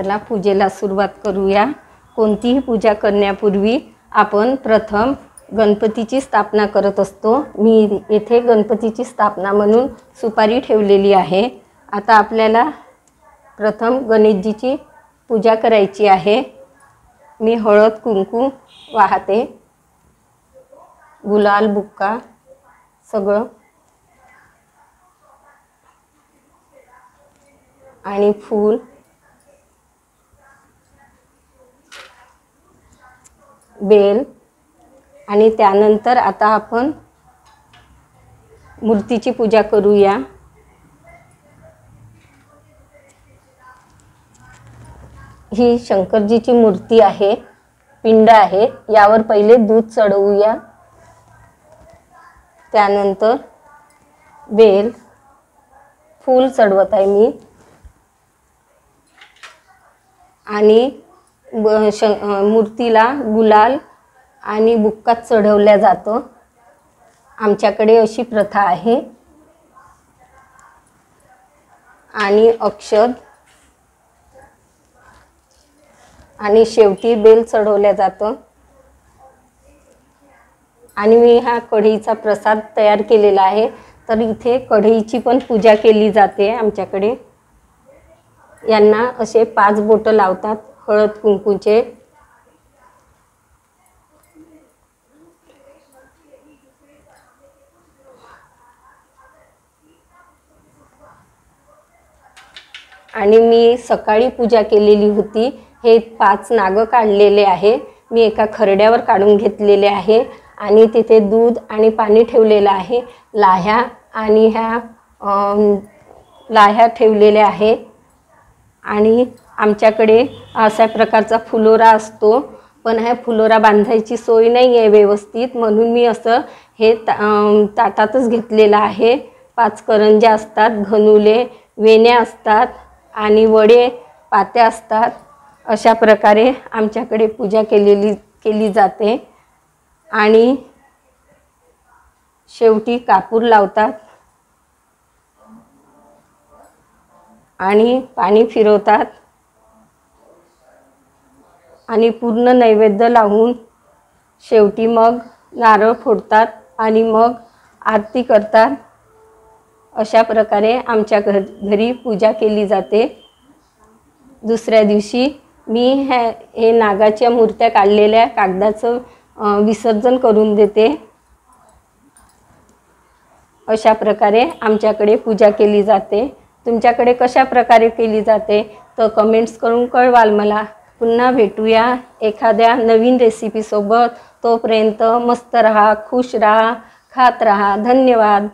चला पूजेला सुरुवात करूया कोणतीही पूजा करण्यापूर्वी आपण प्रथम गणपतीची स्थापना करत असतो मी येथे गणपतीची स्थापना म्हणून सुपारी ठेवलेली आहे आता आपल्याला प्रथम गणेशजीची पूजा करायची आहे मी हळद कुंकू वाहते गुलाल बुक्का सगळं आणि फूल बेल आणि त्यानंतर आता आपण मूर्तीची पूजा करूया ही शंकरजीची मूर्ती आहे पिंड आहे यावर पहिले दूध चढवूया त्यानंतर बेल फूल चढवत आहे मी आणि ब मूर्तीला गुलाल आणि बुक्का चढवल्या जातो आमच्याकडे अशी प्रथा आहे आणि अक्षद आणि शेवटी बेल चढवल्या जातो आणि मी हा कढईचा प्रसाद तयार केलेला आहे तर इथे कढईची पण पूजा केली जाते आमच्याकडे यांना असे पाच बोटं लावतात हळद कुंकूचे आणि मी सकाळी पूजा केलेली होती हे पाच नागं काढलेले आहे मी एका खरड्यावर काढून घेतलेले आहे आणि तिथे दूध आणि पाणी ठेवलेलं आहे लाह्या आणि ह्या लाह्या ठेवलेल्या आहे आणि आमच्याकडे अशा प्रकारचा फुलोरा असतो पण ह्या फुलोरा बांधायची सोय नाही आहे व्यवस्थित म्हणून मी असं हे ता ताटातच घेतलेलं आहे पाच करंज्या असतात घनुले वेण्या असतात आणि वडे पात्या असतात अशा प्रकारे आमच्याकडे पूजा केलेली केली जाते आणि शेवटी कापूर लावतात आणि पाणी फिरवतात आणि पूर्ण नैवेद्य लावून शेवटी मग नारळ फोडतात आणि मग आरती करतात अशा प्रकारे आमच्या घर घरी पूजा केली जाते दुसऱ्या दिवशी मी ह्या हे नागाच्या मूर्त्या काढलेल्या कागदाचं विसर्जन करून देते अशा प्रकारे आमच्याकडे पूजा केली जाते तुमच्याकडे कशा प्रकारे केली जाते तर कमेंट्स करून कळवाल मला पुन्हा भेटूया एखाद्या नवीन रेसिपीसोबत तोपर्यंत मस्त रहा खुश रहा खात रहा धन्यवाद